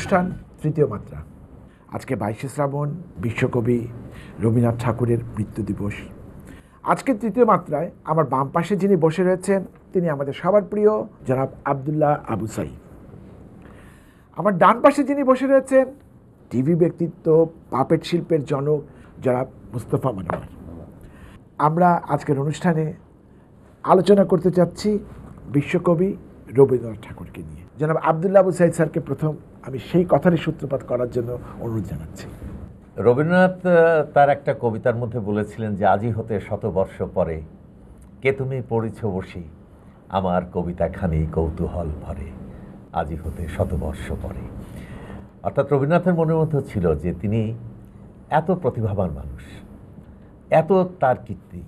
অনুষ্ঠান তৃতীয় মাত্রা আজকে বাইশে শ্রাবণ বিশ্বকবি রবীন্দ্রনাথ ঠাকুরের মৃত্যু দিবস আজকে তৃতীয় মাত্রায় আমার বাম পাশে যিনি বসে রয়েছেন তিনি আমাদের সবার প্রিয় জনাব আবদুল্লাহ আবু সাই আমার ডান পাশে যিনি বসে রয়েছেন টিভি ব্যক্তিত্ব পাপেট শিল্পের জনক জনাব মুস্তফা মানোয়ার আমরা আজকের অনুষ্ঠানে আলোচনা করতে চাচ্ছি বিশ্বকবি রবীন্দ্রনাথ ঠাকুরকে নিয়ে জনাব আবদুল্লাহ আবু সাইদ স্যারকে প্রথম আমি সেই কথারই সূত্রপাত করার জন্য অনুরোধ জানাচ্ছি রবীন্দ্রনাথ তার একটা কবিতার মধ্যে বলেছিলেন যে আজই হতে শতবর্ষ পরে কে তুমি পড়েছ বসি আমার কবিতাখানি কৌতূহল ভরে আজই হতে শতবর্ষ পরে অর্থাৎ রবীন্দ্রনাথের মনের মধ্যে ছিল যে তিনি এত প্রতিভাবান মানুষ এত তার কীর্তি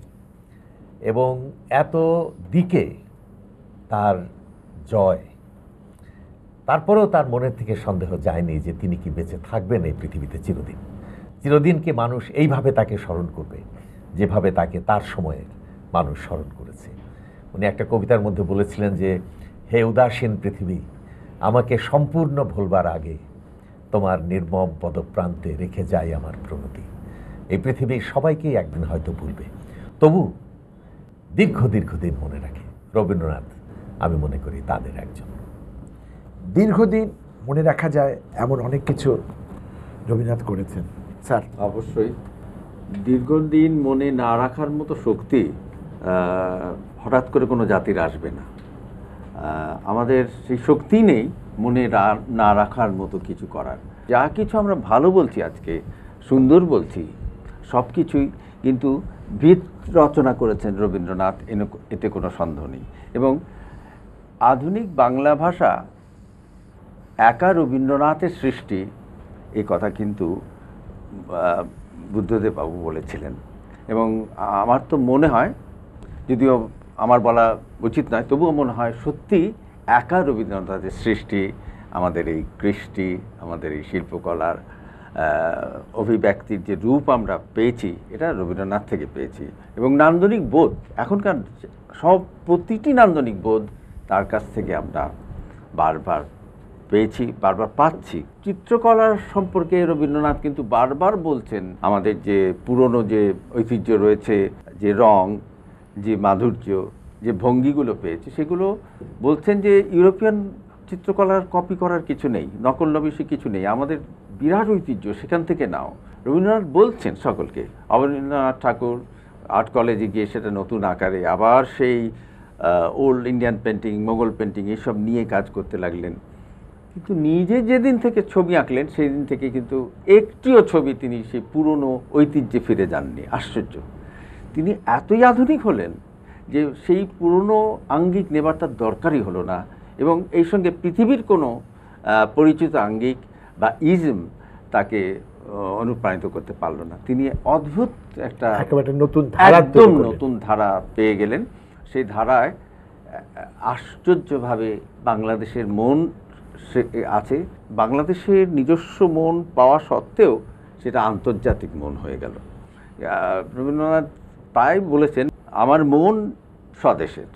এবং এত দিকে তার জয় তারপরেও তার মনের থেকে সন্দেহ যায়নি যে তিনি কি বেঁচে থাকবেন এই পৃথিবীতে চিরদিন চিরদিনকে মানুষ এইভাবে তাকে স্মরণ করবে যেভাবে তাকে তার সময়ের মানুষ স্মরণ করেছে উনি একটা কবিতার মধ্যে বলেছিলেন যে হে উদাসীন পৃথিবী আমাকে সম্পূর্ণ ভুলবার আগে তোমার নির্মম পদপ্রান্তে রেখে যায় আমার প্রগতি এই পৃথিবীর সবাইকেই একদিন হয়তো ভুলবে তবু দীর্ঘ দীর্ঘদিন মনে রাখে রবীন্দ্রনাথ আমি মনে করি তাদের একজন দীর্ঘদিন মনে রাখা যায় এমন অনেক কিছু রবীন্দ্রনাথ করেছেন স্যার অবশ্যই দীর্ঘদিন মনে না রাখার মতো শক্তি হঠাৎ করে কোনো জাতির আসবে না আমাদের সেই শক্তি নেই মনে না রাখার মতো কিছু করার যা কিছু আমরা ভালো বলছি আজকে সুন্দর বলছি সব কিছুই কিন্তু ভিত রচনা করেছেন রবীন্দ্রনাথ এতে কোনো সন্দেহ নেই এবং আধুনিক বাংলা ভাষা একা রবীন্দ্রনাথের সৃষ্টি এ কথা কিন্তু বুদ্ধদেব বাবু বলেছিলেন এবং আমার তো মনে হয় যদিও আমার বলা উচিত নয় তবুও মনে হয় সত্যি একা রবীন্দ্রনাথের সৃষ্টি আমাদের এই কৃষ্টি আমাদের এই শিল্পকলার অভিব্যক্তির যে রূপ আমরা পেয়েছি এটা রবীন্দ্রনাথ থেকে পেয়েছি এবং নান্দনিক বোধ এখনকার সব প্রতিটি নান্দনিক বোধ তার কাছ থেকে আমরা বারবার পেয়েছি বারবার পাচ্ছি চিত্রকলার সম্পর্কে রবীন্দ্রনাথ কিন্তু বারবার বলছেন আমাদের যে পুরনো যে ঐতিহ্য রয়েছে যে রং যে মাধুর্য যে ভঙ্গিগুলো পেয়েছে সেগুলো বলছেন যে ইউরোপিয়ান চিত্রকলার কপি করার কিছু নেই নকল নবিশে কিছু নেই আমাদের বিরাট ঐতিহ্য সেখান থেকে নাও রবীন্দ্রনাথ বলছেন সকলকে অবনীন্দ্রনাথ ঠাকুর আর্ট কলেজে গিয়ে সেটা নতুন আকারে আবার সেই old Indian painting Mughal painting এসব নিয়ে কাজ করতে লাগলেন কিন্তু নিজে যেদিন থেকে ছবি আঁকলেন সেই দিন থেকে কিন্তু একটিও ছবি তিনি সেই পুরনো ঐতিহ্যে ফিরে যাননি আশ্চর্য তিনি এতই আধুনিক হলেন যে সেই পুরনো আঙ্গিক নেবার তার দরকারই হলো না এবং এই সঙ্গে পৃথিবীর কোনো পরিচিত আঙ্গিক বা ইজম তাকে অনুপ্রাণিত করতে পারলো না তিনি অদ্ভুত একটা নতুন একদম নতুন ধারা পেয়ে গেলেন সেই ধারায় আশ্চর্যভাবে বাংলাদেশের মন সে আছে বাংলাদেশের নিজস্ব মন পাওয়া সত্ত্বেও সেটা আন্তর্জাতিক মন হয়ে গেল রবীন্দ্রনাথ প্রায় বলেছেন আমার মন স্বদেশের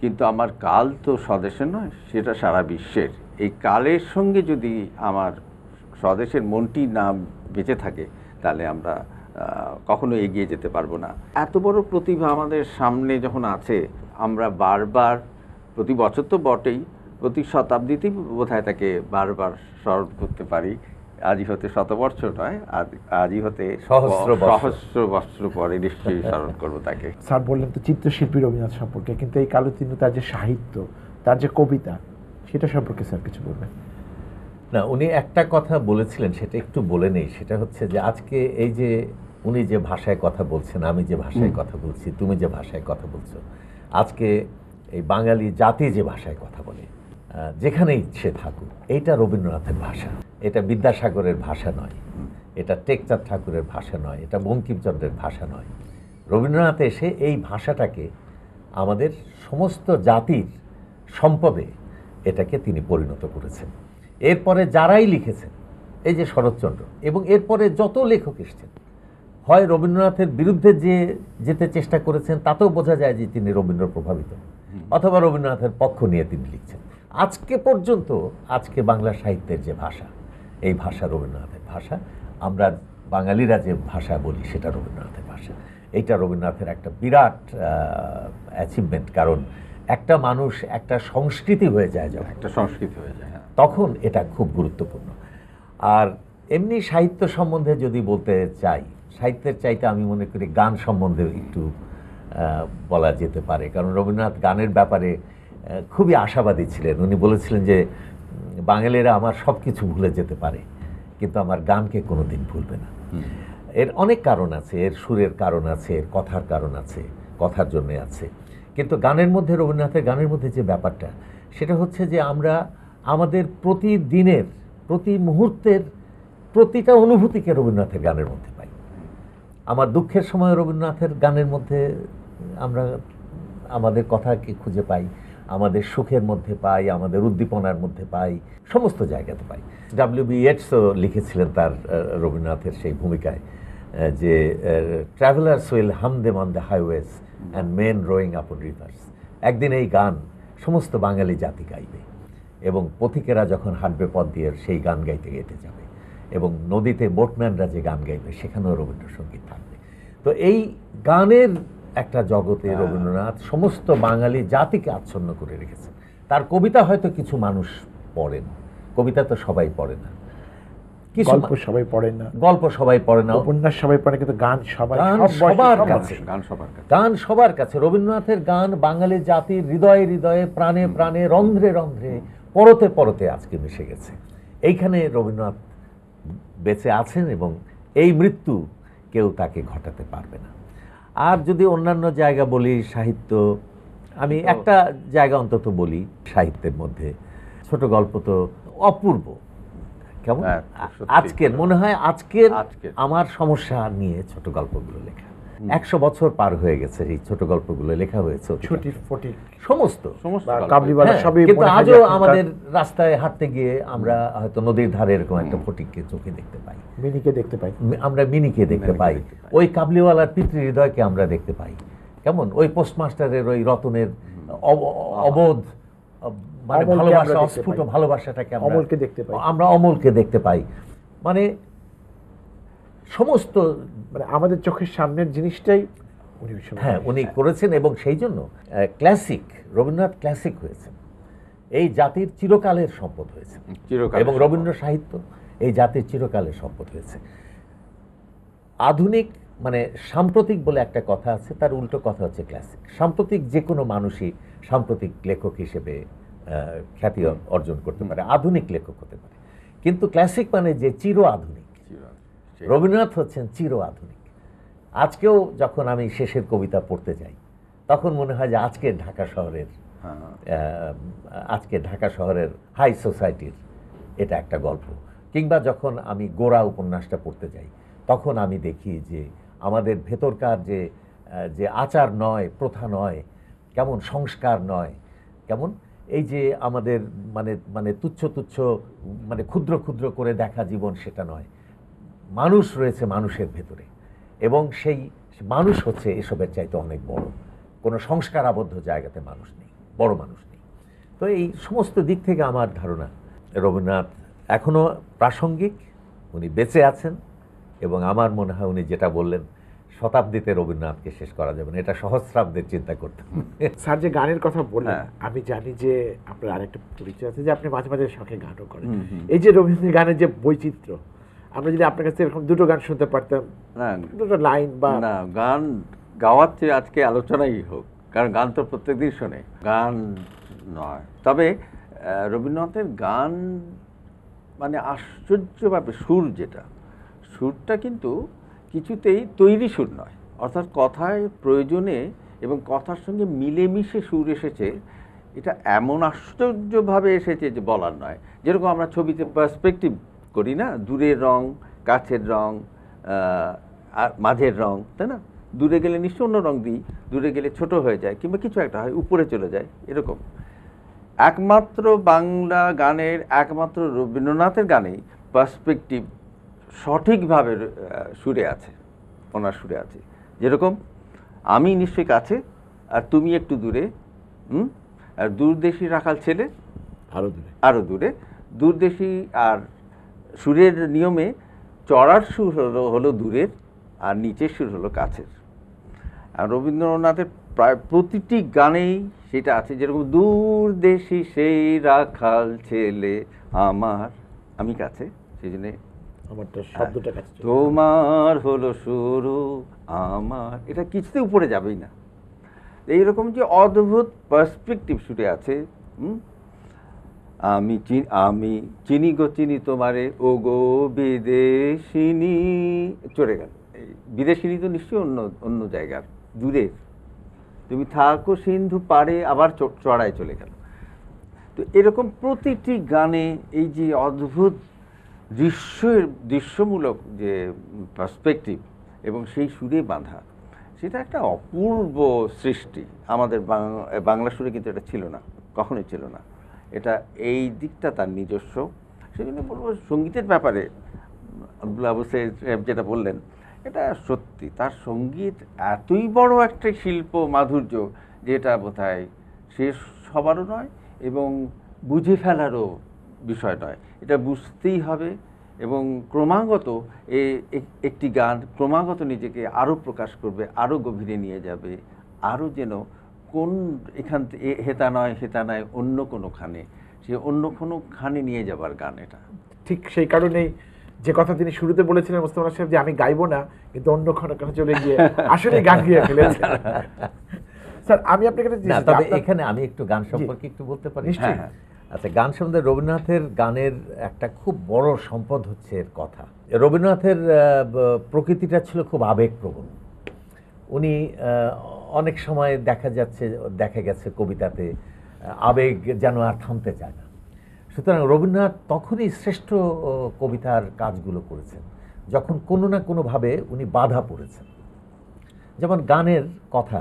কিন্তু আমার কাল তো স্বদেশের নয় সেটা সারা বিশ্বের এই কালের সঙ্গে যদি আমার স্বদেশের মনটি না বেঁচে থাকে তাহলে আমরা কখনো এগিয়ে যেতে পারবো না এত বড় প্রতিভা আমাদের সামনে যখন আছে আমরা বারবার প্রতি বছর তো বটেই প্রতি শতাব্দীতেই বোধহয় তাকে বারবার স্মরণ করতে পারি আজই হতে শতবর্ষ নয় আজই হতে সহস্র সহস্র পরে নিশ্চয়ই স্মরণ করবো তাকে স্যার বললেন তো চিত্রশিল্পী রবীন্দ্রনাথ সম্পর্কে কিন্তু এই কালো তিনি তার যে সাহিত্য তার যে কবিতা সেটা সম্পর্কে স্যার কিছু বলবেন না উনি একটা কথা বলেছিলেন সেটা একটু বলে নেই সেটা হচ্ছে যে আজকে এই যে উনি যে ভাষায় কথা বলছেন আমি যে ভাষায় কথা বলছি তুমি যে ভাষায় কথা বলছো আজকে এই বাঙালি জাতি যে ভাষায় কথা বলে যেখানে ইচ্ছে থাকুক এইটা রবীন্দ্রনাথের ভাষা এটা বিদ্যাসাগরের ভাষা নয় এটা টেকচাঁদ ঠাকুরের ভাষা নয় এটা বঙ্কিমচন্দ্রের ভাষা নয় রবীন্দ্রনাথ এসে এই ভাষাটাকে আমাদের সমস্ত জাতির সম্পদে এটাকে তিনি পরিণত করেছেন এরপরে যারাই লিখেছেন এই যে শরৎচন্দ্র এবং এরপরে যত লেখক এসছেন হয় রবীন্দ্রনাথের বিরুদ্ধে যে যেতে চেষ্টা করেছেন তাতেও বোঝা যায় যে তিনি রবীন্দ্র প্রভাবিত অথবা রবীন্দ্রনাথের পক্ষ নিয়ে তিনি লিখছেন আজকে পর্যন্ত আজকে বাংলা সাহিত্যের যে ভাষা এই ভাষা রবীন্দ্রনাথের ভাষা আমরা বাঙালিরা যে ভাষা বলি সেটা রবীন্দ্রনাথের ভাষা এইটা রবীন্দ্রনাথের একটা বিরাট অ্যাচিভমেন্ট কারণ একটা মানুষ একটা সংস্কৃতি হয়ে যায় যখন একটা সংস্কৃতি হয়ে যায় হ্যাঁ। তখন এটা খুব গুরুত্বপূর্ণ আর এমনি সাহিত্য সম্বন্ধে যদি বলতে চাই সাহিত্যের চাইতে আমি মনে করি গান সম্বন্ধে একটু বলা যেতে পারে কারণ রবীন্দ্রনাথ গানের ব্যাপারে খুবই আশাবাদী ছিলেন উনি বলেছিলেন যে বাঙালিরা আমার সব কিছু ভুলে যেতে পারে কিন্তু আমার গানকে কোনো দিন ভুলবে না এর অনেক কারণ আছে এর সুরের কারণ আছে এর কথার কারণ আছে কথার জন্য আছে কিন্তু গানের মধ্যে রবীন্দ্রনাথের গানের মধ্যে যে ব্যাপারটা সেটা হচ্ছে যে আমরা আমাদের প্রতিদিনের প্রতি মুহূর্তের প্রতিটা অনুভূতিকে রবীন্দ্রনাথের গানের মধ্যে পাই আমার দুঃখের সময় রবীন্দ্রনাথের গানের মধ্যে আমরা আমাদের কথাকে খুঁজে পাই আমাদের সুখের মধ্যে পাই আমাদের উদ্দীপনার মধ্যে পাই সমস্ত জায়গাতে পাই ডাব্লিউ বি এটসও লিখেছিলেন তার রবীন্দ্রনাথের সেই ভূমিকায় যে travellers will hum them on the highways and men rowing up on rivers একদিন এই গান সমস্ত বাঙালি জাতি গাইবে এবং পথিকেরা যখন হাঁটবে পথ দিয়ে সেই গান গাইতে গাইতে যাবে এবং নদীতে বোটম্যানরা যে গান গাইবে সেখানেও রবীন্দ্রসঙ্গীত থাকবে তো এই গানের একটা জগতে হ্যাঁ। রবীন্দ্রনাথ সমস্ত বাঙালি জাতিকে আচ্ছন্ন করে রেখেছে তার কবিতা হয়তো কিছু মানুষ পড়েন কবিতা তো সবাই পড়ে না গল্প সবাই পড়ে না গল্প সবাই পড়ে না উপন্যাস সবাই পড়ে কিন্তু গান সবাই গান সবার কাছে গান সবার কাছে রবীন্দ্রনাথের গান বাঙালি জাতির হৃদয়ে হৃদয়ে প্রাণে প্রাণে রন্ধ্রে রন্ধ্রে পরতে পরতে আজকে মিশে গেছে এইখানে রবীন্দ্রনাথ বেঁচে আছেন এবং এই মৃত্যু কেউ তাকে ঘটাতে পারবে না আর যদি অন্যান্য জায়গা বলি সাহিত্য আমি একটা জায়গা অন্তত বলি সাহিত্যের মধ্যে ছোট গল্প তো অপূর্ব কেমন হ্যাঁ, আজকের মনে হয় আজকের আমার সমস্যা নিয়ে ছোট গল্পগুলো লেখা একশো বছর পার হয়ে গেছে এই ছোট গল্পগুলো লেখা হয়েছে সমস্ত হ্যাঁ, আজও আমাদের রাস্তায় হাঁটতে গিয়ে আমরা হয়তো নদীর ধারে এরকম একটা ফটিককে চোখে দেখতে পাই মিনিকে দেখতে পাই আমরা মিনিকে দেখতে পাই ওই কাবলিওয়ালার পিতৃ হৃদয়কে আমরা দেখতে পাই কেমন ওই পোস্টমাস্টারের ওই রতনের অবোধ মানে ভালোবাসা অস্ফুট ভালোবাসাটাকে অমলকে দেখতে পাই আমরা অমলকে দেখতে পাই মানে সমস্ত মানে আমাদের চোখের সামনের জিনিসটাই হ্যাঁ উনি করেছেন এবং সেই জন্য ক্লাসিক রবীন্দ্রনাথ ক্লাসিক হয়েছেন এই জাতির চিরকালের সম্পদ হয়েছে এবং রবীন্দ্র সাহিত্য এই জাতির চিরকালের সম্পদ হয়েছে আধুনিক মানে সাম্প্রতিক বলে একটা কথা আছে তার উল্টো কথা হচ্ছে ক্লাসিক সাম্প্রতিক যে কোনো মানুষই সাম্প্রতিক লেখক হিসেবে খ্যাতি অর্জন করতে পারে আধুনিক লেখক হতে পারে কিন্তু ক্লাসিক মানে যে চির আধুনিক রবীন্দ্রনাথ হচ্ছেন চির আধুনিক আজকেও যখন আমি শেষের কবিতা পড়তে যাই তখন মনে হয় যে আজকের ঢাকা শহরের আজকে ঢাকা শহরের হাই হ্যাঁ। সোসাইটির এটা একটা গল্প কিংবা যখন আমি গোড়া উপন্যাসটা পড়তে যাই তখন আমি দেখি যে আমাদের ভেতরকার যে যে আচার নয় প্রথা নয় কেমন সংস্কার নয় কেমন এই যে আমাদের মানে মানে তুচ্ছ তুচ্ছ মানে ক্ষুদ্র ক্ষুদ্র করে দেখা জীবন সেটা নয় মানুষ রয়েছে মানুষের ভেতরে এবং সেই মানুষ হচ্ছে এসবের চাইতে অনেক বড় কোনো সংস্কার আবদ্ধ জায়গাতে মানুষ নেই বড় মানুষ নেই তো এই সমস্ত দিক থেকে আমার ধারণা রবীন্দ্রনাথ এখনও প্রাসঙ্গিক উনি বেঁচে আছেন এবং আমার মনে হয় উনি যেটা বললেন শতাব্দীতে রবীন্দ্রনাথকে শেষ করা যাবে না এটা সহস্রাব্দের চিন্তা করতে স্যার যে গানের কথা বলে হ্যাঁ। আমি জানি যে আপনার আরেকটা পরিচয় আছে যে আপনি মাঝে মাঝে শখে গানও করেন এই যে রবীন্দ্র গানের যে বৈচিত্র্য আমরা যদি আপনার কাছে এরকম দুটো গান শুনতে পারতাম না দুটো লাইন বা না গান গাওয়ার চেয়ে আজকে আলোচনাই হোক কারণ গান তো প্রত্যেকদিন শোনে গান নয় তবে রবীন্দ্রনাথের গান মানে আশ্চর্যভাবে সুর যেটা সুরটা কিন্তু কিছুতেই তৈরি সুর নয় অর্থাৎ কথায় প্রয়োজনে এবং কথার সঙ্গে মিলেমিশে সুর এসেছে এটা এমন আশ্চর্যভাবে এসেছে যে বলার নয় যেরকম আমরা ছবিতে পার্সপেক্টিভ করি না দূরের রং কাছের রং আর মাঝের রং তাই না দূরে গেলে নিশ্চয় অন্য রং দিই দূরে গেলে ছোট হয়ে যায় কিংবা কিছু একটা হয় উপরে চলে যায় এরকম একমাত্র বাংলা গানের একমাত্র রবীন্দ্রনাথের গানেই পার্সপেকটিভ সঠিকভাবে সুরে আছে ওনার সুরে আছে যেরকম আমি নিশ্চয়ই কাছে আর তুমি একটু দূরে হুম আর দূরদেশী রাখাল ছেলে আরও দূরে আরও দূরে দূরদেশী আর সুরের নিয়মে চড়ার সুর হলো হলো দূরের আর নিচের সুর হলো কাছের আর রবীন্দ্রনাথের প্রায় প্রতিটি গানেই সেটা আছে যেরকম দূর দেশি সেই রাখাল ছেলে আমার আমি কাছে সেই জন্যে হ্যাঁ, তোমার হলো সুরু আমার এটা কিছুতে উপরে যাবেই না এইরকম যে অদ্ভুত পার্সপেক্টিভ সুরে আছে হুম আমি আমি চিনি গো চিনি তোমারে ও গো বিদেশিনী চলে গেল বিদেশিনী তো নিশ্চয়ই অন্য অন্য জায়গার দূরের তুমি থাকো সিন্ধু পারে আবার চড়ায় চলে গেল তো এরকম প্রতিটি গানে এই যে অদ্ভুত দৃশ্যের দৃশ্যমূলক যে পার্সপেক্টিভ এবং সেই সুরে বাঁধা সেটা একটা অপূর্ব সৃষ্টি আমাদের বাংলা সুরে কিন্তু এটা ছিল না কখনোই ছিল না এটা এই দিকটা তার নিজস্ব সেই জন্য বলবো সঙ্গীতের ব্যাপারে আব্দুল আবু যেটা বললেন এটা সত্যি তার সঙ্গীত এতই বড় একটা শিল্প মাধুর্য যেটা বোধ হয় সে সবারও নয় এবং বুঝে ফেলারও বিষয় নয় এটা বুঝতেই হবে এবং ক্রমাগত এ একটি গান ক্রমাগত নিজেকে আরও প্রকাশ করবে আরও গভীরে নিয়ে যাবে আরও যেন কোন এখান হেতা নয় হেতা নয় অন্য কোনোখানে সে অন্য কোনোখানে নিয়ে যাবার গান এটা ঠিক সেই কারণেই যে কথা তিনি শুরুতে বলেছিলেন মোস্তফা সাহেব যে আমি গাইবো না কিন্তু অন্য কোনোখানে চলে গিয়ে আসলে গান গিয়ে ফেলেছেন স্যার আমি আপনাকে না তবে এখানে আমি একটু গান সম্পর্কে একটু বলতে পারি নিশ্চয়ই হ্যাঁ, হ্যাঁ। আচ্ছা গান সম্বন্ধে রবীন্দ্রনাথের গানের একটা খুব বড় সম্পদ হচ্ছে এর কথা রবীন্দ্রনাথের প্রকৃতিটা ছিল খুব আবেগপ্রবণ উনি অনেক সময় দেখা যাচ্ছে দেখা গেছে কবিতাতে আবেগ যেন আর থামতে চায় না সুতরাং রবীন্দ্রনাথ তখনই শ্রেষ্ঠ কবিতার কাজগুলো করেছেন যখন কোনো না কোনোভাবে উনি বাধা পড়েছেন যেমন গানের কথা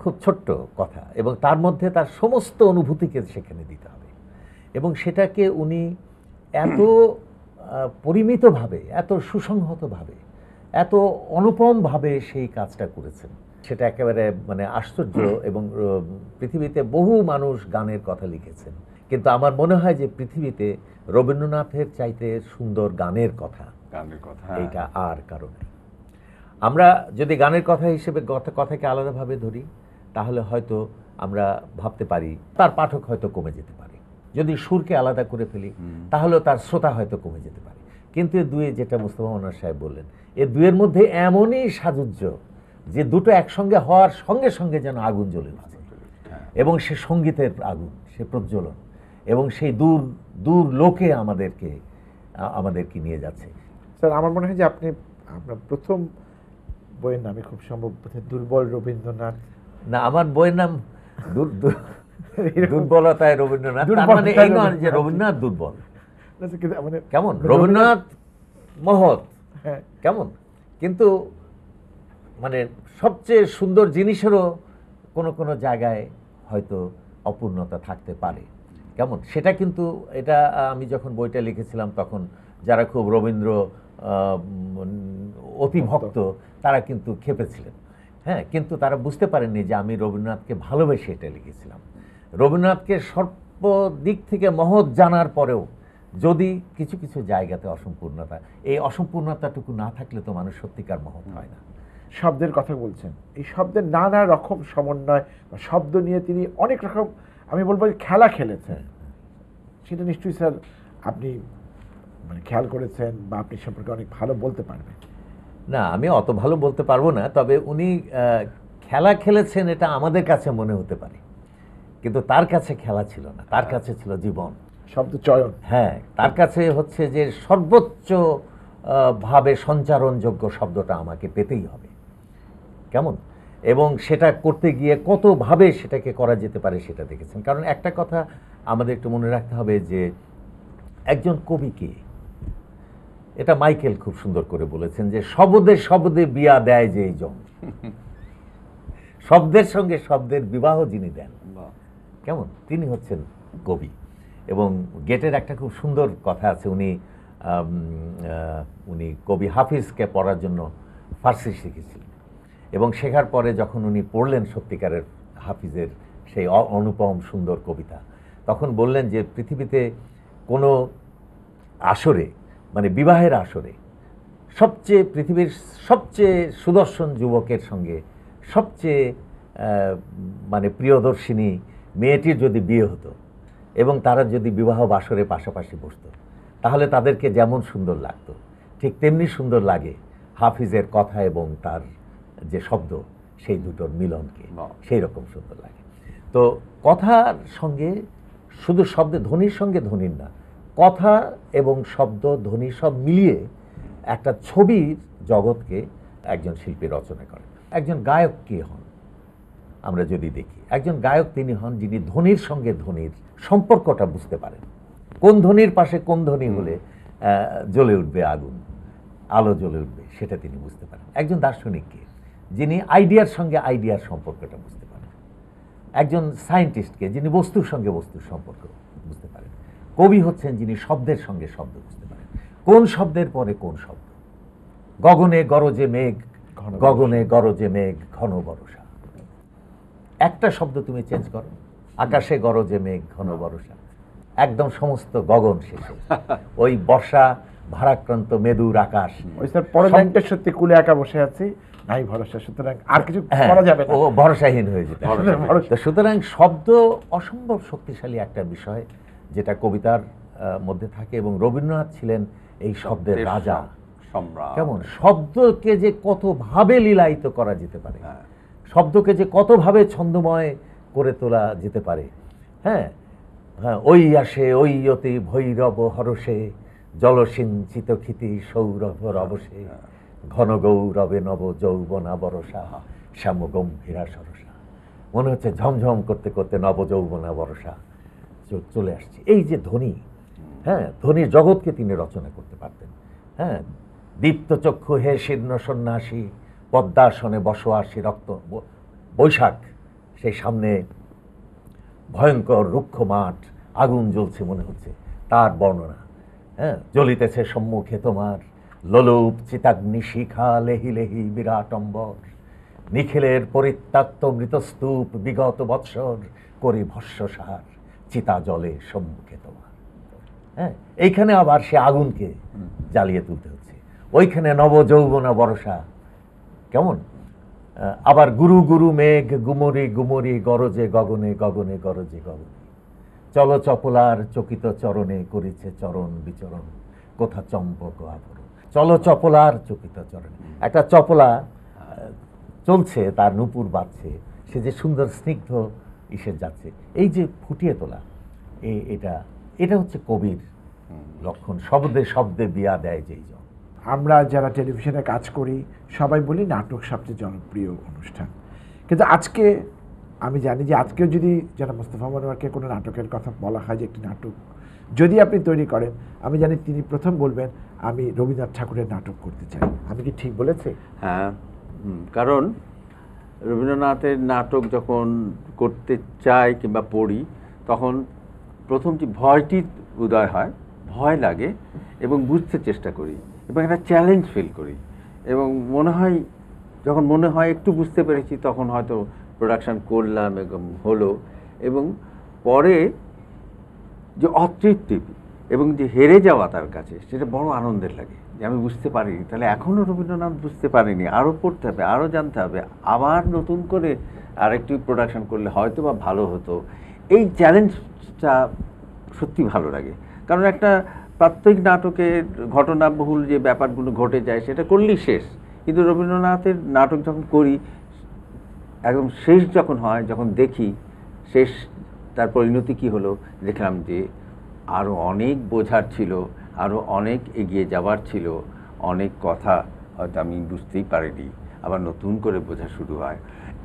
খুব ছোট্ট কথা এবং তার মধ্যে তার সমস্ত অনুভূতিকে সেখানে দিতে হবে এবং সেটাকে উনি এত পরিমিতভাবে এত সুসংহতভাবে এত অনুপমভাবে সেই কাজটা করেছেন সেটা একেবারে মানে আশ্চর্য এবং পৃথিবীতে বহু মানুষ গানের কথা লিখেছেন কিন্তু আমার মনে হয় যে পৃথিবীতে রবীন্দ্রনাথের চাইতে সুন্দর গানের কথা গানের কথা হ্যাঁ। এটা আর কারণে আমরা যদি গানের কথা হিসেবে কথাকে আলাদাভাবে ধরি তাহলে হয়তো আমরা ভাবতে পারি তার পাঠক হয়তো কমে যেতে পারে যদি সুরকে আলাদা করে ফেলি তাহলেও তার শ্রোতা হয়তো কমে যেতে পারে কিন্তু এ দুয়ে যেটা মুস্তফা মনার সাহেব বললেন এ দুয়ের মধ্যে এমনই সাজুজ্য যে দুটো একসঙ্গে হওয়ার সঙ্গে সঙ্গে যেন আগুন জ্বলে উঠছে হ্যাঁ। এবং সে সঙ্গীতের আগুন সে প্রজ্বলন এবং সেই দূর দূর লোকে আমাদেরকে আমাদেরকে নিয়ে যাচ্ছে স্যার আমার মনে হয় যে আপনি আপনার প্রথম বইয়ের নামে খুব সম্ভব দুর্বল রবীন্দ্রনাথ না আমার বইয়ের নাম দুর্বলতায় রবীন্দ্রনাথ মানে যে রবীন্দ্রনাথ দুর্বল মানে কেমন রবীন্দ্রনাথ মহৎ হ্যাঁ। কেমন কিন্তু মানে সবচেয়ে সুন্দর জিনিসেরও কোনো কোনো জায়গায় হয়তো অপূর্ণতা থাকতে পারে কেমন সেটা কিন্তু এটা আমি যখন বইটা লিখেছিলাম তখন যারা খুব রবীন্দ্র অতিভক্ত তারা কিন্তু খেপেছিলেন হ্যাঁ কিন্তু তারা বুঝতে পারেননি যে আমি রবীন্দ্রনাথকে ভালোবেসে এটা লিখেছিলাম রবীন্দ্রনাথকে সর্বদিক থেকে মহৎ জানার পরেও যদি কিছু কিছু জায়গাতে অসম্পূর্ণতা এই অসম্পূর্ণতাটুকু না থাকলে তো মানুষ সত্যিকার মহৎ হয় না শব্দের কথা বলছেন এই শব্দের নানা রকম সমন্বয় বা শব্দ নিয়ে তিনি অনেক রকম আমি বলবো খেলা খেলেছেন সেটা নিশ্চয়ই স্যার আপনি মানে খেয়াল করেছেন বা আপনি সম্পর্কে অনেক ভালো বলতে পারবেন না আমি অত ভালো বলতে পারবো না তবে উনি খেলা খেলেছেন এটা আমাদের কাছে মনে হতে পারে কিন্তু তার কাছে খেলা ছিল না তার হ্যাঁ। কাছে ছিল জীবন শব্দ চয়ন হ্যাঁ তার কাছে হচ্ছে যে সর্বোচ্চ ভাবে সঞ্চারণযোগ্য শব্দটা আমাকে পেতেই হবে কেমন এবং সেটা করতে গিয়ে কতভাবে সেটাকে করা যেতে পারে সেটা দেখেছেন কারণ একটা কথা আমাদের একটু মনে রাখতে হবে যে একজন কবিকে এটা মাইকেল খুব সুন্দর করে বলেছেন যে শব্দে শব্দে বিয়া দেয় যে জন শব্দের সঙ্গে শব্দের বিবাহ যিনি দেন কেমন তিনি হচ্ছেন কবি এবং গেটের একটা খুব সুন্দর কথা আছে উনি উনি কবি হাফিজকে পড়ার জন্য ফার্সি শিখেছিলেন এবং শেখার পরে যখন উনি পড়লেন সত্যিকারের হাফিজের সেই অনুপম সুন্দর কবিতা তখন বললেন যে পৃথিবীতে কোনো আসরে মানে বিবাহের আসরে সবচেয়ে পৃথিবীর সবচেয়ে সুদর্শন যুবকের সঙ্গে সবচেয়ে মানে প্রিয়দর্শিনী মেয়েটির যদি বিয়ে হতো এবং তারা যদি বিবাহ বাসরে পাশাপাশি বসত তাহলে তাদেরকে যেমন সুন্দর লাগতো ঠিক তেমনি সুন্দর লাগে হাফিজের কথা এবং তার যে শব্দ সেই দুটোর মিলনকে সেই রকম সুন্দর লাগে তো কথার সঙ্গে শুধু শব্দে ধ্বনির সঙ্গে ধ্বনির না কথা এবং শব্দ ধ্বনি সব মিলিয়ে একটা ছবির জগৎকে একজন শিল্পী রচনা করেন একজন গায়ক কে হন আমরা যদি দেখি একজন গায়ক তিনি হন যিনি ধ্বনির সঙ্গে ধ্বনির সম্পর্কটা বুঝতে পারেন কোন ধ্বনির পাশে কোন ধ্বনি হলে জ্বলে উঠবে আগুন আলো জ্বলে উঠবে সেটা তিনি বুঝতে পারেন একজন দার্শনিক কে যিনি আইডিয়ার সঙ্গে আইডিয়ার সম্পর্কটা বুঝতে পারেন একজন সায়েন্টিস্টকে যিনি বস্তুর সঙ্গে বস্তুর সম্পর্ক বুঝতে পারেন কবি হচ্ছেন যিনি শব্দের সঙ্গে শব্দ বুঝতে পারেন কোন শব্দের পরে কোন শব্দ গগনে গরজে মেঘ গগনে গরজে মেঘ ঘন বরষা একটা শব্দ তুমি চেঞ্জ করো আকাশে গরজে মেঘ ঘন বরষা একদম সমস্ত গগন শেষে ওই বর্ষা ভারাক্রান্ত মেদুর আকাশ ওই স্যার পরে ব্যাংকটা সত্যি কুলে একা বসে আছি নাই ভরসা সুতরাং আর কিছু হ্যাঁ, করা যাবে ও ভরসাহীন হয়ে যেতে সুতরাং শব্দ অসম্ভব শক্তিশালী একটা বিষয় যেটা কবিতার মধ্যে থাকে এবং রবীন্দ্রনাথ ছিলেন এই শব্দের রাজা সম্রাট কেমন শব্দকে যে কতভাবে লীলায়িত করা যেতে পারে হ্যাঁ। শব্দকে যে কতভাবে ছন্দময় করে তোলা যেতে পারে হ্যাঁ হ্যাঁ ওই আসে ওই অতি ভৈরব হরসে জলসিঞ্চিত ক্ষিতি সৌরভ রবসে ঘন গৌরবে নব যৌবনা বরসা শ্যাম গম্ভীরা সরসা মনে হচ্ছে ঝমঝম করতে করতে নব যৌবনা বরসা চলে আসছে এই যে ধনী হ্যাঁ ধনী জগৎকে তিনি রচনা করতে পারতেন হ্যাঁ দীপ্ত চক্ষু হে শীর্ণ সন্ন্যাসী পদ্মাসনে বসবাসী রক্ত বৈশাখ সেই সামনে ভয়ঙ্কর রুক্ষ মাঠ আগুন জ্বলছে মনে হচ্ছে তার বর্ণনা হ্যাঁ জ্বলিতেছে সম্মুখে তোমার ললুপ চিতাগ্নি শিখা লেহি লেহি বিরাটম্বর নিখিলের পরিত্যক্ত মৃতস্তূপ বিগত বৎসর করি ভস্যসার চিতা জলে সম্মুখে তোমার হ্যাঁ এইখানে আবার সে আগুনকে জ্বালিয়ে তুলতে হচ্ছে ওইখানে নব যৌবনা বরসা কেমন আবার গুরু গুরু মেঘ গুমরি গুমরি গরজে গগনে গগনে গরজে গগনে চপলার চকিত চরণে করেছে চরণ বিচরণ কোথা চম্পক চল চপলার চকিত চরণে একটা চপলা চলছে তার নুপুর বাজছে সে যে সুন্দর স্নিগ্ধ ইসে যাচ্ছে এই যে ফুটিয়ে তোলা এই এটা এটা হচ্ছে কবির লক্ষণ শব্দে শব্দে বিয়া দেয় যেই জন আমরা যারা টেলিভিশনে কাজ করি সবাই বলি নাটক সবচেয়ে জনপ্রিয় অনুষ্ঠান কিন্তু আজকে আমি জানি যে আজকেও যদি যারা মুস্তফা মনোয়ারকে কোনো নাটকের কথা বলা হয় যে একটি নাটক যদি আপনি তৈরি করেন আমি জানি তিনি প্রথম বলবেন আমি রবীন্দ্রনাথ ঠাকুরের নাটক করতে চাই আমি কি ঠিক বলেছি হ্যাঁ কারণ রবীন্দ্রনাথের নাটক যখন করতে চাই কিংবা পড়ি তখন প্রথম যে ভয়টি উদয় হয় ভয় লাগে এবং বুঝতে চেষ্টা করি এবং একটা চ্যালেঞ্জ ফিল করি এবং মনে হয় যখন মনে হয় একটু বুঝতে পেরেছি তখন হয়তো প্রোডাকশান করলাম এবং হলো এবং পরে যে অতৃপ্তি এবং যে হেরে যাওয়া তার কাছে সেটা বড় আনন্দের লাগে যে আমি বুঝতে পারিনি তাহলে এখনও রবীন্দ্রনাথ বুঝতে পারিনি আরও পড়তে হবে আরও জানতে হবে আবার নতুন করে আরেকটি প্রোডাকশান করলে হয়তো বা ভালো হতো এই চ্যালেঞ্জটা সত্যি ভালো লাগে কারণ একটা প্রাত্যহিক নাটকের ঘটনাবহুল যে ব্যাপারগুলো ঘটে যায় সেটা করলেই শেষ কিন্তু রবীন্দ্রনাথের নাটক যখন করি একদম শেষ যখন হয় যখন দেখি শেষ তার পরিণতি কী হলো দেখলাম যে আরও অনেক বোঝার ছিল আরও অনেক এগিয়ে যাওয়ার ছিল অনেক কথা হয়তো আমি বুঝতেই পারিনি আবার নতুন করে বোঝা শুরু হয়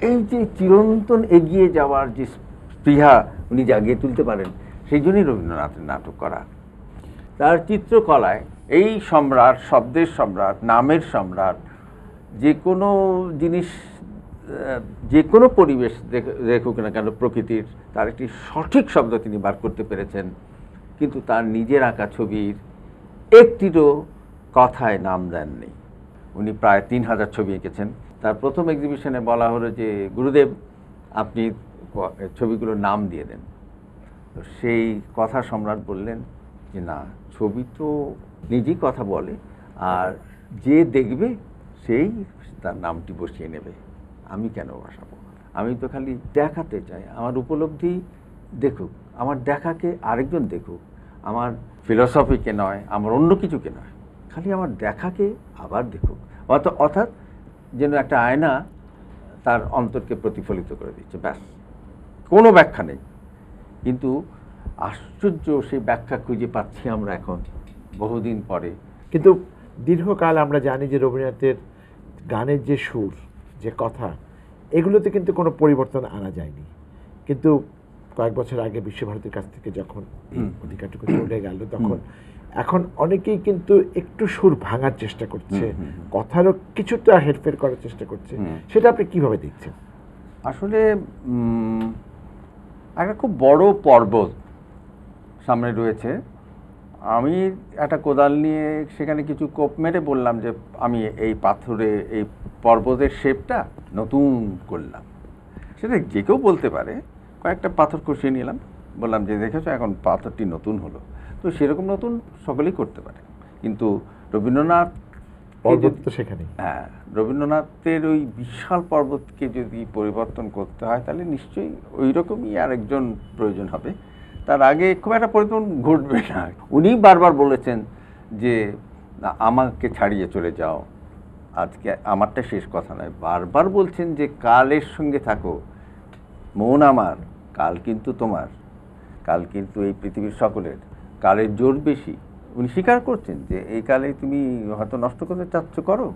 এই যে চিরন্তন এগিয়ে যাওয়ার যে স্পৃহা উনি জাগিয়ে তুলতে পারেন সেই জন্যই রবীন্দ্রনাথের নাটক করা তার চিত্রকলায় এই সম্রাট শব্দের সম্রাট নামের সম্রাট যে কোনো জিনিস যে কোনো পরিবেশ দেখুক না কেন প্রকৃতির তার একটি সঠিক শব্দ তিনি বার করতে পেরেছেন কিন্তু তার নিজের আঁকা ছবির একটিরও কথায় নাম দেননি উনি প্রায় তিন হাজার ছবি এঁকেছেন তার প্রথম এক্সিবিশনে বলা হলো যে গুরুদেব আপনি ছবিগুলোর নাম দিয়ে দেন তো সেই কথা সম্রাট বললেন যে না ছবি তো নিজেই কথা বলে আর যে দেখবে সেই তার নামটি বসিয়ে নেবে আমি কেন ভাসাবো আমি তো খালি দেখাতে চাই আমার উপলব্ধি দেখুক আমার দেখাকে আরেকজন দেখুক আমার ফিলসফিকে নয় আমার অন্য কিছুকে নয় খালি আমার দেখাকে আবার দেখুক অত অর্থাৎ যেন একটা আয়না তার অন্তরকে প্রতিফলিত করে দিচ্ছে ব্যাস কোনো ব্যাখ্যা নেই কিন্তু আশ্চর্য সেই ব্যাখ্যা খুঁজে পাচ্ছি আমরা এখন বহুদিন পরে কিন্তু দীর্ঘকাল আমরা জানি যে রবীন্দ্রনাথের গানের যে সুর যে কথা এগুলোতে কিন্তু কোনো পরিবর্তন আনা যায়নি কিন্তু কয়েক বছর আগে বিশ্বভারতীর কাছ থেকে যখন অধিকারটুকু চলে গেল তখন এখন অনেকেই কিন্তু একটু সুর ভাঙার চেষ্টা করছে কথারও কিছুটা হেরফের করার চেষ্টা করছে সেটা আপনি কিভাবে দেখছেন আসলে একটা খুব বড় পর্বত সামনে রয়েছে আমি একটা কোদাল নিয়ে সেখানে কিছু কোপ মেরে বললাম যে আমি এই পাথরে এই পর্বতের শেপটা নতুন করলাম সেটা যে কেউ বলতে পারে কয়েকটা পাথর কষিয়ে নিলাম বললাম যে দেখেছো এখন পাথরটি নতুন হলো তো সেরকম নতুন সকলেই করতে পারে কিন্তু রবীন্দ্রনাথ পর্বত তো সেখানে হ্যাঁ রবীন্দ্রনাথের ওই বিশাল পর্বতকে যদি পরিবর্তন করতে হয় তাহলে নিশ্চয়ই ওই রকমই আরেকজন প্রয়োজন হবে তার আগে খুব একটা পরিবর্তন ঘটবে না উনি বারবার বলেছেন যে আমাকে ছাড়িয়ে চলে যাও আজকে আমারটা শেষ কথা নয় বারবার বলছেন যে কালের সঙ্গে থাকো মন আমার কাল কিন্তু তোমার কাল কিন্তু এই পৃথিবীর সকলের কালের জোর বেশি উনি স্বীকার করছেন যে এই কালে তুমি হয়তো নষ্ট করতে চাচ্ছ করো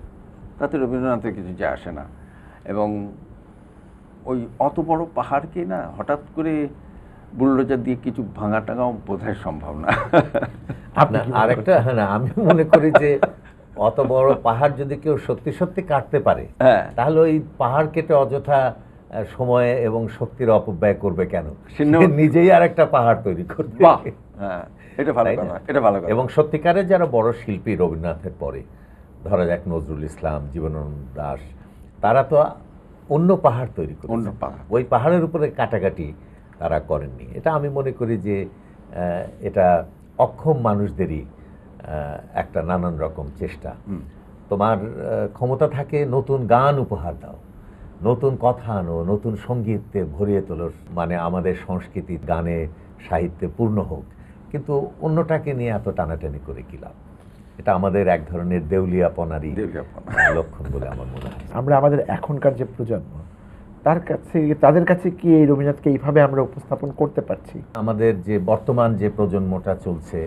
তাতে রবীন্দ্রনাথের কিছু যায় আসে না এবং ওই অত বড় পাহাড়কে না হঠাৎ করে বুলডোজার দিয়ে কিছু ভাঙা টাঙাও হয় সম্ভব না আপনার আরেকটা হ্যাঁ আমি মনে করি যে অত বড় পাহাড় যদি কেউ সত্যি সত্যি কাটতে পারে হ্যাঁ। তাহলে ওই পাহাড় কেটে অযথা সময়ে এবং শক্তির অপব্যয় করবে কেন নিজেই আর একটা পাহাড় তৈরি করবে হ্যাঁ, এটা ভালো এবং সত্যিকারের যারা বড় শিল্পী রবীন্দ্রনাথের পরে ধরা যাক নজরুল ইসলাম জীবনানন্দ দাস তারা তো অন্য পাহাড় তৈরি করে অন্য পাহাড় ওই পাহাড়ের উপরে কাটাকাটি তারা করেননি এটা আমি মনে করি যে এটা অক্ষম মানুষদেরই একটা নানান রকম চেষ্টা তোমার ক্ষমতা থাকে নতুন গান উপহার দাও নতুন কথা আনো নতুন সঙ্গীতে ভরিয়ে তোলো মানে আমাদের সংস্কৃতি গানে সাহিত্যে পূর্ণ হোক কিন্তু অন্যটাকে নিয়ে এত টানাটানি করে কি লাভ এটা আমাদের এক ধরনের দেউলিয়াপনারই লক্ষণ বলে আমার মনে হয় আমরা আমাদের এখনকার যে প্রজন্ম তার কাছে তাদের কাছে কি এই রবীন্দ্রনাথকে এইভাবে আমরা উপস্থাপন করতে পারছি আমাদের যে বর্তমান যে প্রজন্মটা চলছে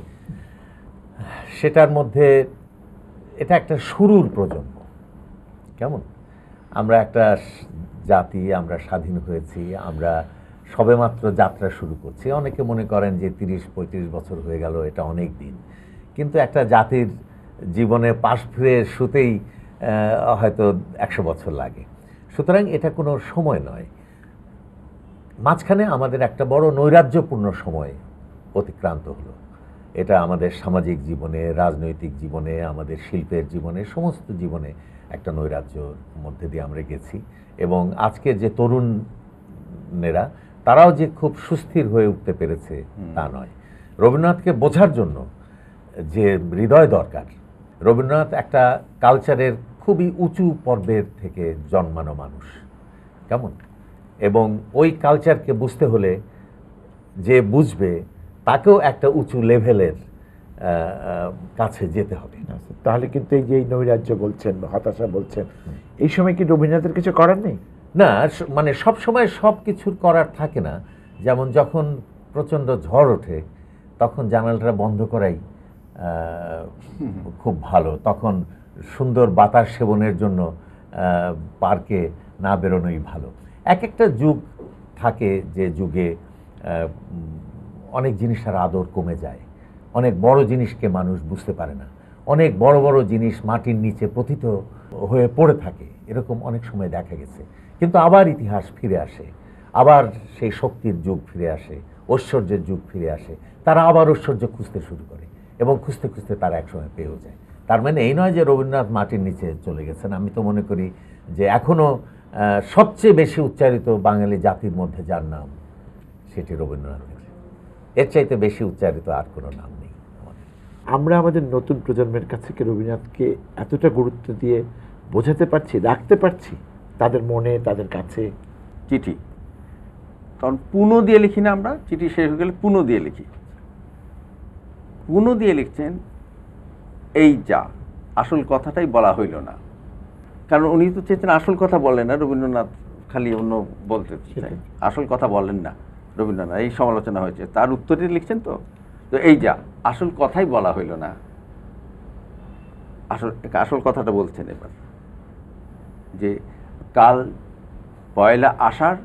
সেটার মধ্যে এটা একটা শুরুর প্রজন্ম কেমন আমরা একটা জাতি আমরা স্বাধীন হয়েছি আমরা সবেমাত্র যাত্রা শুরু করছি অনেকে মনে করেন যে তিরিশ পঁয়ত্রিশ বছর হয়ে গেল এটা অনেক দিন কিন্তু একটা জাতির জীবনে পাশ ফিরে শুতেই হয়তো একশো বছর লাগে সুতরাং এটা কোনো সময় নয় মাঝখানে আমাদের একটা বড় নৈরাজ্যপূর্ণ সময় অতিক্রান্ত হলো এটা আমাদের সামাজিক জীবনে রাজনৈতিক জীবনে আমাদের শিল্পের জীবনে সমস্ত জীবনে একটা নৈরাজ্যর মধ্যে দিয়ে আমরা গেছি এবং আজকের যে তরুণেরা তারাও যে খুব সুস্থির হয়ে উঠতে পেরেছে তা নয় রবীন্দ্রনাথকে বোঝার জন্য যে হৃদয় দরকার রবীন্দ্রনাথ একটা কালচারের খুবই উঁচু পর্বের থেকে জন্মানো মানুষ কেমন এবং ওই কালচারকে বুঝতে হলে যে বুঝবে তাকেও একটা উঁচু লেভেলের কাছে যেতে হবে আচ্ছা, তাহলে কিন্তু এই যে নৈরাজ্য বলছেন হতাশা বলছেন এই সময় কি রবীন্দ্রনাথের কিছু করার নেই না মানে সব সময় সব কিছুর করার থাকে না যেমন যখন প্রচণ্ড ঝড় ওঠে তখন জানালটা বন্ধ করাই খুব ভালো তখন সুন্দর বাতাস সেবনের জন্য পার্কে না বেরোনোই ভালো এক একটা যুগ থাকে যে যুগে অনেক জিনিসের আদর কমে যায় অনেক বড় জিনিসকে মানুষ বুঝতে পারে না অনেক বড় বড় জিনিস মাটির নিচে পথিত হয়ে পড়ে থাকে এরকম অনেক সময় দেখা গেছে কিন্তু আবার ইতিহাস ফিরে আসে আবার সেই শক্তির যুগ ফিরে আসে ঐশ্বর্যের যুগ ফিরে আসে তারা আবার ঐশ্বর্য খুঁজতে শুরু করে এবং খুঁজতে খুঁজতে তারা একসময় পেয়েও যায় তার মানে এই নয় যে রবীন্দ্রনাথ মাটির নিচে চলে গেছেন আমি তো মনে করি যে এখনও সবচেয়ে বেশি উচ্চারিত বাঙালি জাতির মধ্যে যার নাম সেটি রবীন্দ্রনাথ এর চাইতে বেশি উচ্চারিত আর কোনো নাম নেই আমরা আমাদের নতুন প্রজন্মের কাছে কি রবীন্দ্রনাথকে এতটা গুরুত্ব দিয়ে বোঝাতে পারছি রাখতে পারছি তাদের মনে তাদের কাছে চিঠি কারণ পুনো দিয়ে লিখি না আমরা চিঠি শেষ হয়ে গেলে পুনো দিয়ে লিখি পুনো দিয়ে লিখছেন এই যা আসল কথাটাই বলা হইল না কারণ উনি তো চেয়েছেন আসল কথা বলেন না রবীন্দ্রনাথ খালি অন্য বলতে চাই আসল কথা বলেন না রবীন্দ্রনাথ এই সমালোচনা হয়েছে তার উত্তরটি লিখছেন তো তো এই যা আসল কথাই বলা হইল না আসল আসল কথাটা বলছেন এবার যে কাল পয়লা আষাঢ়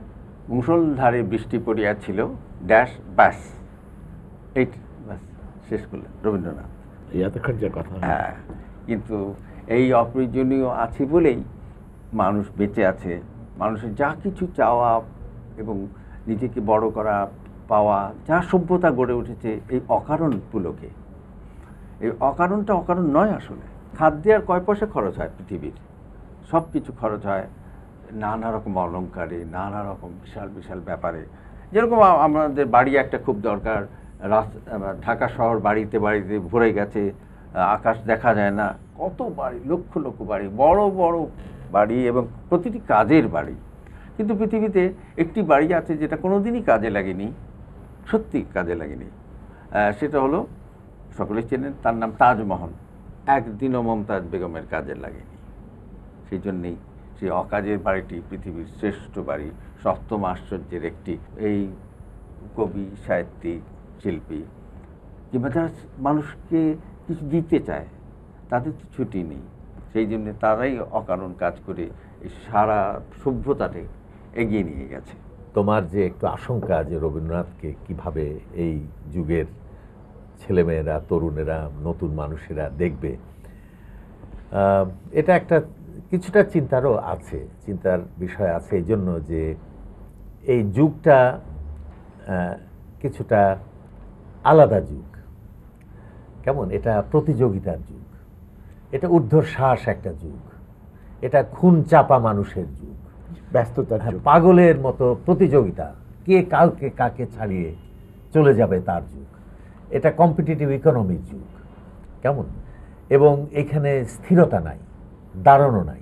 মুসলধারে বৃষ্টি পড়িয়াছিল ড্যাশ ব্যাস এই ব্যাস শেষ করলেন রবীন্দ্রনাথ এতক্ষণ যে কথা হ্যাঁ কিন্তু এই অপ্রয়োজনীয় আছে বলেই মানুষ বেঁচে আছে মানুষের যা কিছু চাওয়া এবং নিজেকে বড় করা পাওয়া যা সভ্যতা গড়ে উঠেছে এই অকারণগুলোকে এই অকারণটা অকারণ নয় আসলে খাদ্যে আর কয় পয়সা খরচ হয় পৃথিবীর সব কিছু খরচ হয় নানা রকম অলঙ্কারে নানা রকম বিশাল বিশাল ব্যাপারে যেরকম আমাদের বাড়ি একটা খুব দরকার ঢাকা শহর বাড়িতে বাড়িতে ভরে গেছে আকাশ দেখা যায় না কত বাড়ি লক্ষ লক্ষ বাড়ি বড় বড় বাড়ি এবং প্রতিটি কাজের বাড়ি কিন্তু পৃথিবীতে একটি বাড়ি আছে যেটা কোনো দিনই কাজে লাগেনি সত্যি কাজে লাগেনি সেটা হলো সকলে চেনেন তার নাম তাজমহল একদিনও মমতাজ বেগমের কাজে লাগেনি সেই জন্যেই সেই অকাজের বাড়িটি পৃথিবীর শ্রেষ্ঠ বাড়ি সপ্তম আশ্চর্যের একটি এই কবি সাহিত্যিক শিল্পী কিংবা যারা মানুষকে কিছু দিতে চায় তাদের তো ছুটি নেই সেই জন্য তারাই অকারণ কাজ করে সারা সভ্যতাকে এগিয়ে নিয়ে গেছে তোমার যে একটু আশঙ্কা যে রবীন্দ্রনাথকে কিভাবে এই যুগের ছেলেমেয়েরা তরুণেরা নতুন মানুষেরা দেখবে এটা একটা কিছুটা চিন্তারও আছে চিন্তার বিষয় আছে এই জন্য যে এই যুগটা কিছুটা আলাদা যুগ কেমন এটা প্রতিযোগিতার যুগ এটা ঊর্ধ্বশ্বাস একটা যুগ এটা খুন চাপা মানুষের যুগ ব্যস্ততা হ্যাঁ, পাগলের মতো প্রতিযোগিতা কে কাউকে কাকে ছাড়িয়ে চলে যাবে তার যুগ এটা কম্পিটিটিভ ইকোনমির যুগ কেমন এবং এখানে স্থিরতা নাই দাঁড়ানো নাই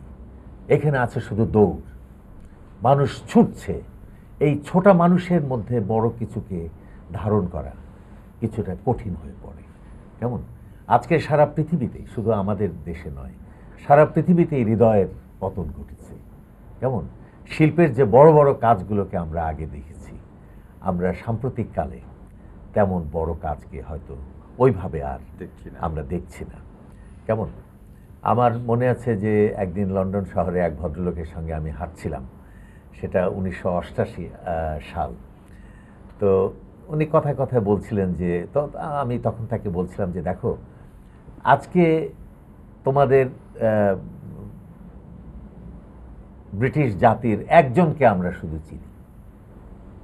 এখানে আছে শুধু দৌড় মানুষ ছুটছে এই ছোটা মানুষের মধ্যে বড় কিছুকে ধারণ করা কিছুটা কঠিন হয়ে পড়ে কেমন আজকে সারা পৃথিবীতে শুধু আমাদের দেশে নয় সারা পৃথিবীতে হৃদয়ের পতন ঘটেছে কেমন শিল্পের যে বড় বড় কাজগুলোকে আমরা আগে দেখেছি আমরা সাম্প্রতিককালে তেমন বড় কাজকে হয়তো ওইভাবে আর দেখছি না আমরা দেখছি না কেমন আমার মনে আছে যে একদিন লন্ডন শহরে এক ভদ্রলোকের সঙ্গে আমি হাঁটছিলাম সেটা উনিশশো সাল তো উনি কথায় কথায় বলছিলেন যে আমি তখন তাকে বলছিলাম যে দেখো আজকে তোমাদের ব্রিটিশ জাতির একজনকে আমরা শুধু চিনি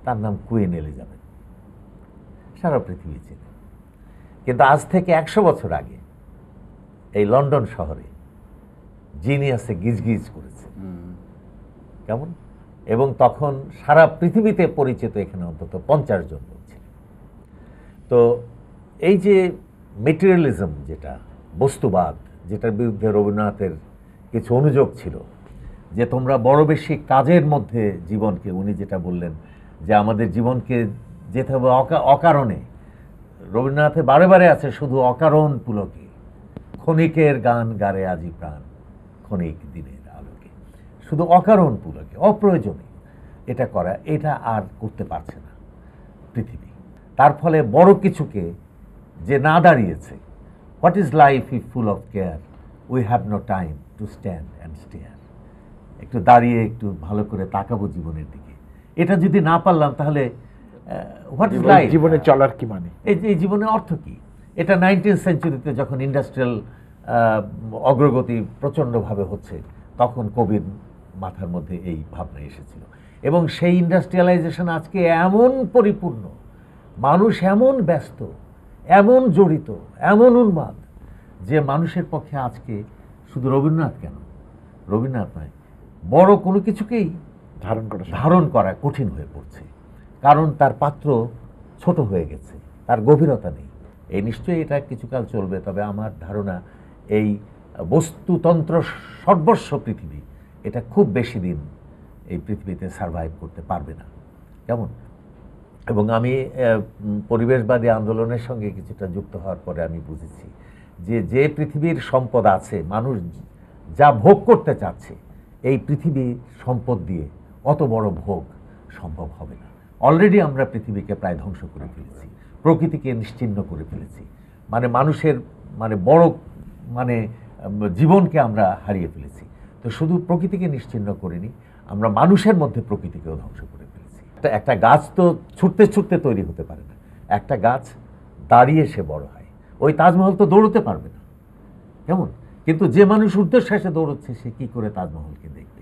তার নাম কুইন এলিজাবেথ সারা পৃথিবী চিনি কিন্তু আজ থেকে একশো বছর আগে এই লন্ডন শহরে জিনিয়াসে গিজগিজ করেছে কেমন এবং তখন সারা পৃথিবীতে পরিচিত এখানে অন্তত পঞ্চাশ জন লোক তো এই যে মেটেরিয়ালিজম যেটা বস্তুবাদ যেটার বিরুদ্ধে রবীন্দ্রনাথের কিছু অনুযোগ ছিল যে তোমরা বড় বেশি কাজের মধ্যে জীবনকে উনি যেটা বললেন যে আমাদের জীবনকে যেতে হবে অকারণে রবীন্দ্রনাথে বারে বারে আছে শুধু অকারণ পুলকে ক্ষণিকের গান গারে আজি প্রাণ ক্ষণিক দিনের আলোকে শুধু অকারণ পুলকে অপ্রয়োজনে এটা করা এটা আর করতে পারছে না পৃথিবী তার ফলে বড় কিছুকে যে না দাঁড়িয়েছে what is life if full of care we have no time to stand and stare একটু দাঁড়িয়ে একটু ভালো করে তাকাবো জীবনের দিকে এটা যদি না পারলাম তাহলে হোয়াট ইজ লাইফ জীবনে চলার কি মানে এই এই জীবনে অর্থ কি এটা নাইনটিন সেঞ্চুরিতে যখন ইন্ডাস্ট্রিয়াল অগ্রগতি প্রচণ্ডভাবে হচ্ছে তখন কবির মাথার মধ্যে এই ভাবনা এসেছিল এবং সেই ইন্ডাস্ট্রিয়ালাইজেশন আজকে এমন পরিপূর্ণ মানুষ এমন ব্যস্ত এমন জড়িত এমন উন্মাদ যে মানুষের পক্ষে আজকে শুধু রবীন্দ্রনাথ কেন রবীন্দ্রনাথ নয় বড় কোনো কিছুকেই ধারণ করা ধারণ করা কঠিন হয়ে পড়ছে কারণ তার পাত্র ছোট হয়ে গেছে তার গভীরতা নেই এই নিশ্চয়ই এটা কিছুকাল চলবে তবে আমার ধারণা এই বস্তুতন্ত্র সর্বস্ব পৃথিবী এটা খুব বেশি দিন এই পৃথিবীতে সারভাইভ করতে পারবে না কেমন এবং আমি পরিবেশবাদী আন্দোলনের সঙ্গে কিছুটা যুক্ত হওয়ার পরে আমি বুঝেছি যে যে পৃথিবীর সম্পদ আছে মানুষ যা ভোগ করতে চাচ্ছে এই পৃথিবী সম্পদ দিয়ে অত বড় ভোগ সম্ভব হবে না অলরেডি আমরা পৃথিবীকে প্রায় ধ্বংস করে ফেলেছি প্রকৃতিকে নিশ্চিন্ন করে ফেলেছি মানে মানুষের মানে বড় মানে জীবনকে আমরা হারিয়ে ফেলেছি তো শুধু প্রকৃতিকে নিশ্চিন্ন করিনি আমরা মানুষের মধ্যে প্রকৃতিকেও ধ্বংস করে একটা গাছ তো ছুটতে ছুটতে তৈরি হতে পারে না একটা গাছ দাঁড়িয়ে সে বড় হয় ওই তাজমহল তো দৌড়তে পারবে না কেমন কিন্তু যে মানুষ উদ্দেশ্য এসে দৌড়চ্ছে সে কি করে তাজমহলকে দেখবে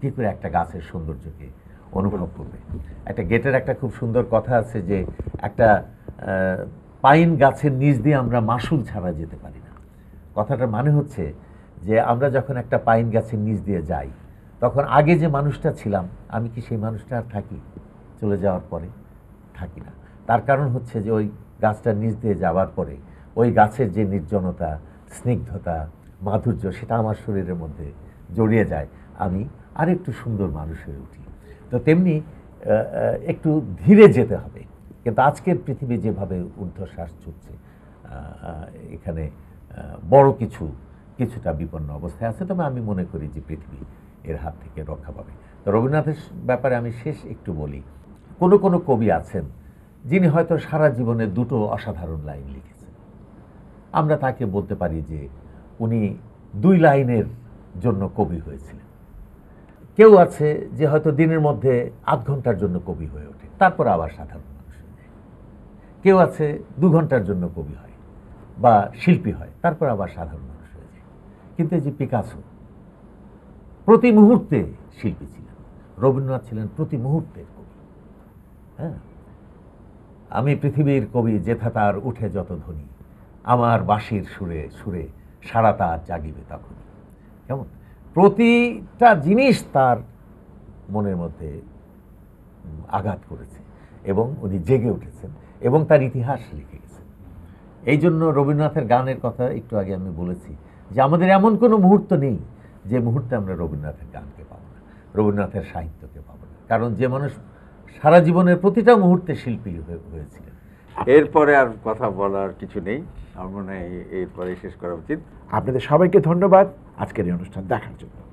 কী করে একটা গাছের সৌন্দর্যকে অনুভব করবে একটা গেটের একটা খুব সুন্দর কথা আছে যে একটা পাইন গাছের নিচ দিয়ে আমরা মাসুল ছাড়া যেতে পারি না কথাটার মানে হচ্ছে যে আমরা যখন একটা পাইন গাছের নিচ দিয়ে যাই তখন আগে যে মানুষটা ছিলাম আমি কি সেই মানুষটা আর থাকি চলে যাওয়ার পরে থাকি না তার কারণ হচ্ছে যে ওই গাছটার নিচ দিয়ে যাওয়ার পরে ওই গাছের যে নির্জনতা স্নিগ্ধতা মাধুর্য সেটা আমার শরীরের মধ্যে জড়িয়ে যায় আমি আরেকটু সুন্দর মানুষ হয়ে উঠি তো তেমনি একটু ধীরে যেতে হবে কিন্তু আজকের পৃথিবী যেভাবে ঊর্ধ্বশ্বাস চলছে এখানে বড় কিছু কিছুটা বিপন্ন অবস্থায় আছে তবে আমি মনে করি যে পৃথিবী এর হাত থেকে রক্ষা পাবে তো রবীন্দ্রনাথের ব্যাপারে আমি শেষ একটু বলি কোনো কোনো কবি আছেন যিনি হয়তো সারা জীবনে দুটো অসাধারণ লাইন লিখেছেন আমরা তাকে বলতে পারি যে উনি দুই লাইনের জন্য কবি হয়েছিলেন কেউ আছে যে হয়তো দিনের মধ্যে আধ ঘন্টার জন্য কবি হয়ে ওঠে তারপর আবার সাধারণ মানুষ কেউ আছে দু ঘন্টার জন্য কবি হয় বা শিল্পী হয় তারপর আবার সাধারণ মানুষ হয়ে যায় কিন্তু এই যে পিকাসো প্রতি মুহূর্তে শিল্পী ছিলেন রবীন্দ্রনাথ ছিলেন প্রতি মুহূর্তে হ্যাঁ আমি পৃথিবীর কবি যেথা তার উঠে যত ধ্বনি আমার বাঁশির সুরে সুরে সারা তার জাগিবে তখন কেমন প্রতিটা জিনিস তার মনের মধ্যে আঘাত করেছে এবং উনি জেগে উঠেছেন এবং তার ইতিহাস লিখে গেছেন এই জন্য রবীন্দ্রনাথের গানের কথা একটু আগে আমি বলেছি যে আমাদের এমন কোনো মুহূর্ত নেই যে মুহূর্তে আমরা রবীন্দ্রনাথের গানকে পাবো না রবীন্দ্রনাথের সাহিত্যকে পাবো না কারণ যে মানুষ সারা জীবনের প্রতিটা মুহূর্তে শিল্পী হয়েছিলেন এরপরে আর কথা বলার কিছু নেই আমার মনে হয় এরপরে শেষ করা উচিত আপনাদের সবাইকে ধন্যবাদ আজকের এই অনুষ্ঠান দেখার জন্য